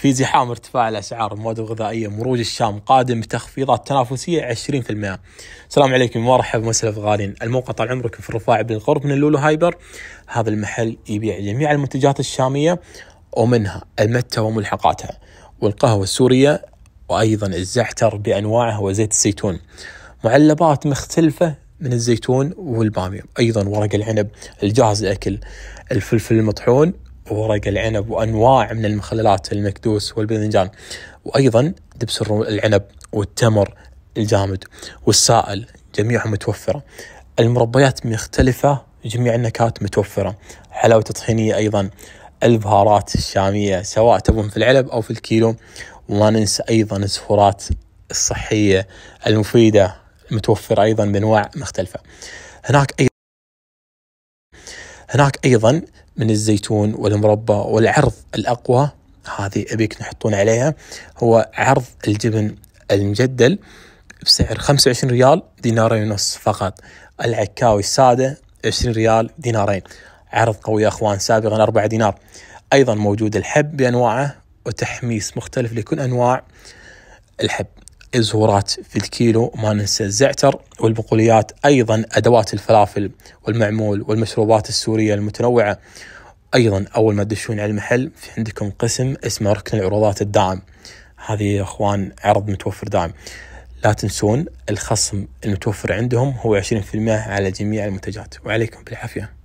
في زحام ارتفاع الاسعار المواد الغذائيه مروج الشام قادم بتخفيضات تنافسيه 20% السلام عليكم ومرحبا مسلف غالين الموقع طال عمرك في الرفاع بالقرب من اللولو هايبر هذا المحل يبيع جميع المنتجات الشاميه ومنها المتة وملحقاتها والقهوة السورية وأيضا الزعتر بأنواعه وزيت الزيتون معلبات مختلفة من الزيتون والبامية أيضا ورق العنب الجاهز الأكل الفلفل المطحون وورق العنب وأنواع من المخللات المكدوس والباذنجان وأيضا دبس العنب والتمر الجامد والسائل جميعها متوفرة المربيات مختلفة جميع النكهات متوفرة حلاوة طحينية أيضا البهارات الشامية سواء تبون في العلب أو في الكيلو وما ننسى أيضا الزهورات الصحية المفيدة متوفره أيضا بأنواع مختلفة هناك أيضا هناك أيضا من الزيتون والمربى والعرض الأقوى هذه أبيك نحطون عليها هو عرض الجبن المجدل بسعر 25 ريال دينارين ونص فقط العكاوي السادة 20 ريال دينارين عرض قوي يا أخوان سابقا 4 دينار أيضا موجود الحب بأنواعه وتحميس مختلف لكل أنواع الحب الزهورات في الكيلو ما ننسى الزعتر والبقوليات أيضا أدوات الفلافل والمعمول والمشروبات السورية المتنوعة أيضا أول ما تدشون على المحل في عندكم قسم اسمه ركن العروضات الدعم هذه يا أخوان عرض متوفر دعم لا تنسون الخصم المتوفر عندهم هو 20% على جميع المنتجات وعليكم بالعافيه